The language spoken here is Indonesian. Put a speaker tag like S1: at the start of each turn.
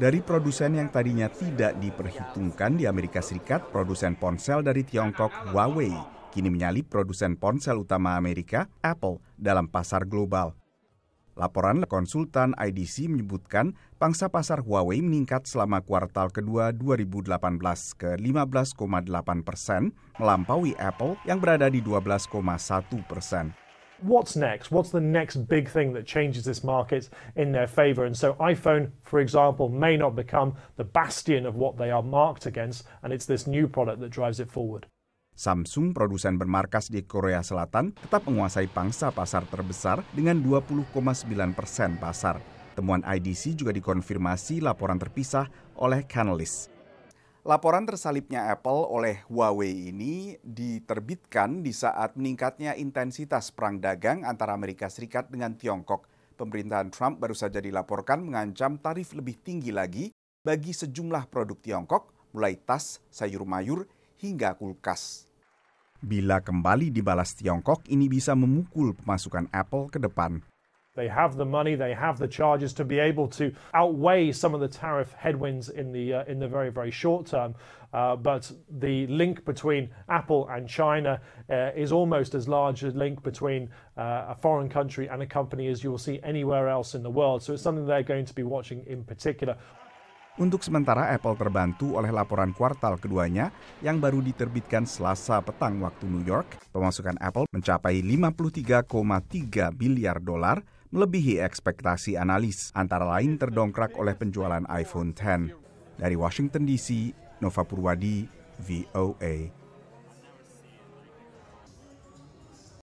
S1: Dari produsen yang tadinya tidak diperhitungkan di Amerika Serikat, produsen ponsel dari Tiongkok Huawei kini menyalip produsen ponsel utama Amerika, Apple, dalam pasar global. Laporan konsultan IDC menyebutkan pangsa pasar Huawei meningkat selama kuartal kedua 2018 ke 15,8 persen, melampaui Apple yang berada di 12,1 persen
S2: what's next? What's the next big thing that changes this market in their favor? And so iPhone, for example, may not become the bastion of what they are marked against, and it's this new product that drives it forward.
S1: Samsung, produsen bermarkas di Korea Selatan, tetap menguasai pangsa pasar terbesar dengan 20,9 persen pasar. Temuan IDC juga dikonfirmasi laporan terpisah oleh Canalys. Laporan tersalipnya Apple oleh Huawei ini diterbitkan di saat meningkatnya intensitas perang dagang antara Amerika Serikat dengan Tiongkok. Pemerintahan Trump baru saja dilaporkan mengancam tarif lebih tinggi lagi bagi sejumlah produk Tiongkok, mulai tas, sayur mayur, hingga kulkas. Bila kembali dibalas Tiongkok, ini bisa memukul pemasukan Apple ke depan.
S2: They have the money, they have the charges to be able to outweigh some of the tariff headwinds in the uh, in the very very short term. Uh, but the link between Apple and China uh, is almost as large a link between uh, a foreign country and a company as you will see anywhere else in the world. So it's something they're going to be watching in particular.
S1: Untuk sementara Apple terbantu oleh laporan kuartal keduanya yang baru diterbitkan Selasa petang waktu New York. Pemasukan Apple mencapai 53,3 miliar dolar melebihi ekspektasi analis, antara lain terdongkrak oleh penjualan iPhone X. Dari Washington DC, Nova Purwadi, VOA